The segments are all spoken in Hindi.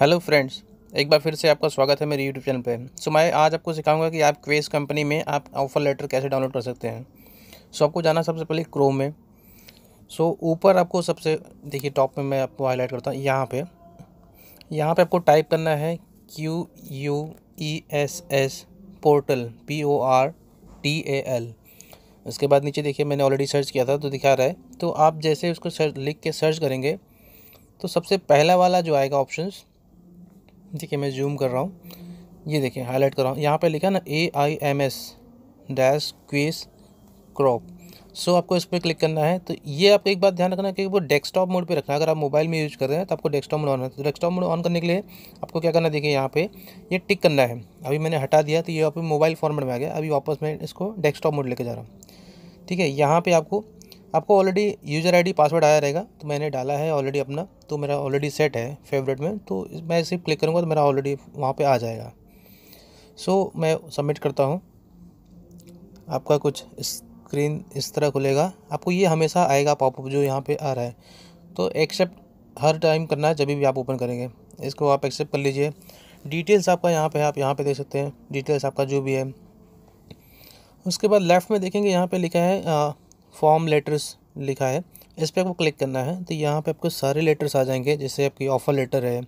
हेलो फ्रेंड्स एक बार फिर से आपका स्वागत है मेरे यूट्यूब चैनल पे सो so, मैं आज आपको सिखाऊंगा कि आप क्वेस कंपनी में आप ऑफर लेटर कैसे डाउनलोड कर सकते हैं सो so, आपको जाना सबसे पहले क्रोम में सो so, ऊपर आपको सबसे देखिए टॉप में मैं आपको हाईलाइट करता हूँ यहाँ पे यहाँ पे आपको टाइप करना है Q U E S S portal P O R T A L उसके बाद नीचे देखिए मैंने ऑलरेडी सर्च किया था तो दिखा रहा है तो आप जैसे उसको सर्च लिख के सर्च करेंगे तो सबसे पहला वाला जो आएगा ऑप्शंस ठीक है मैं जूम कर रहा हूँ ये देखिए हाईलाइट कर रहा हूँ यहाँ पे लिखा ना A I M S dash Quess Corp so आपको इस पर क्लिक करना है तो ये आपको एक बात ध्यान रखना है कि वो डेस्कटॉप मोड पे रखना है अगर आप मोबाइल में यूज़ कर रहे हैं तो आपको डेस्कटॉप मोड ऑन है तो डेस्कटॉप मोड ऑन करने के लिए आपको क्या करना है देखिए यहाँ पे ये टिक करना है अभी मैंने हटा दिया तो ये आप मोबाइल फॉर्मेट में आ गया अभी वापस मैं इसको डेस्कटॉप मोड लेकर जा रहा हूँ ठीक है यहाँ पर आपको आपको ऑलरेडी यूज़र आईडी पासवर्ड आया रहेगा तो मैंने डाला है ऑलरेडी अपना तो मेरा ऑलरेडी सेट है फेवरेट में तो मैं सिर्फ क्लिक करूँगा तो मेरा ऑलरेडी वहाँ पर आ जाएगा सो so, मैं सबमिट करता हूँ आपका कुछ स्क्रीन इस तरह खुलेगा आपको ये हमेशा आएगा पॉपअप जो यहाँ पे आ रहा है तो एक्सेप्ट हर टाइम करना है जब भी आप ओपन करेंगे इसको आप एक्सेप्ट कर लीजिए डिटेल्स आपका यहाँ पे आप यहाँ पे देख सकते हैं डिटेल्स आपका जो भी है उसके बाद लेफ़्ट में देखेंगे यहाँ पे लिखा है फॉर्म लेटर्स लिखा है इस पर आपको क्लिक करना है तो यहाँ पे आपको सारे लेटर्स आ जाएंगे जैसे आपकी ऑफ़र लेटर है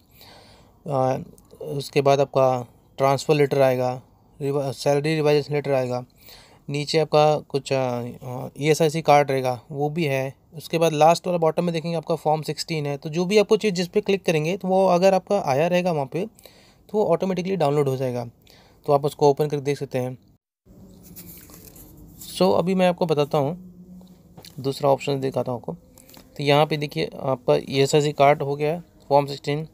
आ, उसके बाद आपका ट्रांसफ़र लेटर आएगा रिवा, सैलरी रिवाइजेशन लेटर आएगा नीचे आपका कुछ E S I C card रहेगा वो भी है उसके बाद लास्ट वाला बॉटम में देखेंगे आपका फॉर्म सिक्सटीन है तो जो भी आपको चीज़ जिस पर क्लिक करेंगे तो वो अगर आपका आया रहेगा वहाँ पर तो वो ऑटोमेटिकली डाउनलोड हो जाएगा तो आप उसको ओपन करके देख सकते हैं सो so, अभी मैं आपको बताता हूँ दूसरा ऑप्शन दिखाता हूँ आपको तो यहाँ पे देखिए आपका E S I C card हो गया है फॉर्म सिक्सटीन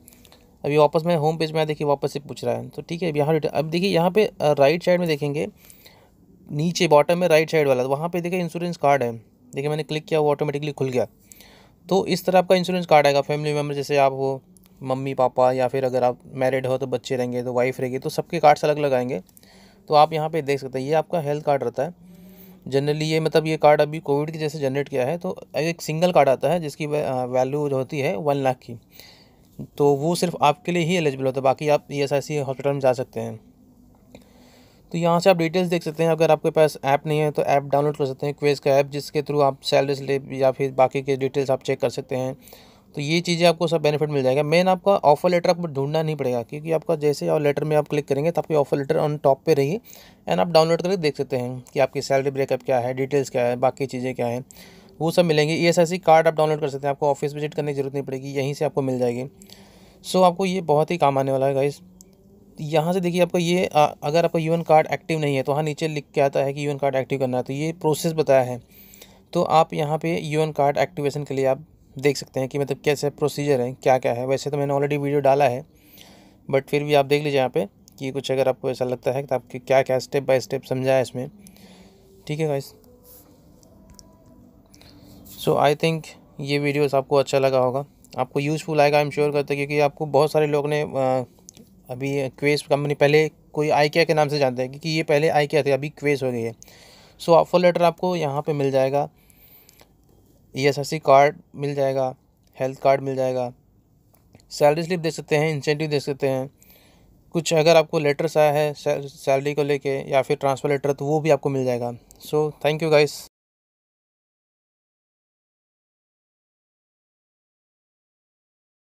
अभी वापस मैं होम पेज में देखिए वापस से पूछ रहा है तो ठीक है अब यहाँ अब देखिए यहाँ पे राइट साइड में देखेंगे नीचे बॉटम में राइट साइड वाला तो वहाँ पर देखिए इंश्योरेंस कार्ड है देखिए मैंने क्लिक किया वो ऑटोमेटिकली खुल गया तो इस तरह आपका इंश्योरेंस कार्ड आएगा फैमिली मेम्बर जैसे आप हो मम्मी पापा या फिर अगर आप मैरिड हो तो बच्चे रहेंगे तो वाइफ रहेगी तो सबके कार्ड्स अलग लगाएंगे तो आप यहाँ पे देख सकते हैं ये आपका हेल्थ कार्ड रहता है जनरली ये मतलब ये कार्ड अभी कोविड की जैसे जनरेट किया है तो एक सिंगल कार्ड आता है जिसकी वैल्यू जो होती है वन लाख की तो वो सिर्फ आपके लिए ही एलिजिबल होता है बाकी आप E S I C hospital में जा सकते हैं तो यहाँ से आप डिटेल्स देख सकते हैं अगर आपके पास ऐप नहीं है तो ऐप डाउनलोड कर सकते हैं क्वेज का ऐप जिसके थ्रू आप सैलरी स्लिप या फिर बाकी के डिटेल्स आप चेक कर सकते हैं तो ये चीज़ें आपको सब बेनिफिट मिल जाएगा मेन आपका ऑफर लेटर आपको ढूंढना नहीं पड़ेगा क्योंकि आपका जैसे और लेटर में आप क्लिक करेंगे तो आपकी ऑफर लेटर ऑन टॉप पे रही एंड आप डाउनलोड करके देख सकते हैं कि आपकी सैलरी ब्रेकअप क्या है डिटेल्स क्या है बाकी चीज़ें क्या है वो सब मिलेंगे ई एस कार्ड आप डाउनलोड कर सकते हैं आपको ऑफिस विजिट करने की ज़रूरत नहीं पड़ेगी यहीं से आपको मिल जाएगी सो आपको ये बहुत ही काम आने वाला है गाइस यहाँ से देखिए आपका ये अगर आपका यू कार्ड एक्टिव नहीं है तो हाँ नीचे लिख के आता है कि यू कार्ड एक्टिव करना है तो ये प्रोसेस बताया है तो आप यहाँ पे यू कार्ड एक्टिवेशन के लिए आप देख सकते हैं कि मतलब कैसे प्रोसीजर है क्या क्या है वैसे तो मैंने ऑलरेडी वीडियो डाला है बट फिर भी आप देख लीजिए यहाँ पे कि कुछ अगर आपको ऐसा लगता है तो आपके क्या क्या स्टेप बाय स्टेप समझाया इसमें ठीक है गाइस सो आई थिंक ये वीडियोस आपको अच्छा लगा होगा आपको यूज़फुल आएगा आई एम श्योर करते क्योंकि आपको बहुत सारे लोग ने अभी क्वेस कंपनी पहले कोई आई के नाम से जानते हैं क्योंकि ये पहले आई थे अभी क्वेस हो गई है सो ऑफर लेटर आपको यहाँ पर मिल जाएगा ई e कार्ड मिल जाएगा हेल्थ कार्ड मिल जाएगा सैलरी स्लिप दे सकते हैं इंसेंटिव दे सकते हैं कुछ अगर आपको लेटर्स आया है सैलरी को लेके या फिर ट्रांसफ़र लेटर तो वो भी आपको मिल जाएगा सो थैंक यू गाइस